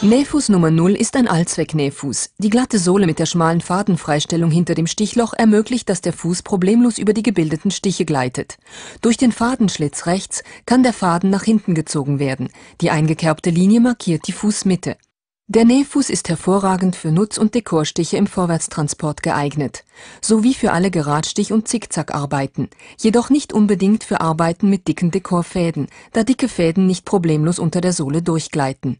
Nähfuß Nummer 0 ist ein Allzweck-Nähfuß. Die glatte Sohle mit der schmalen Fadenfreistellung hinter dem Stichloch ermöglicht, dass der Fuß problemlos über die gebildeten Stiche gleitet. Durch den Fadenschlitz rechts kann der Faden nach hinten gezogen werden. Die eingekerbte Linie markiert die Fußmitte. Der Nähfuß ist hervorragend für Nutz- und Dekorstiche im Vorwärtstransport geeignet, sowie für alle Geradstich- und Zickzackarbeiten, jedoch nicht unbedingt für Arbeiten mit dicken Dekorfäden, da dicke Fäden nicht problemlos unter der Sohle durchgleiten.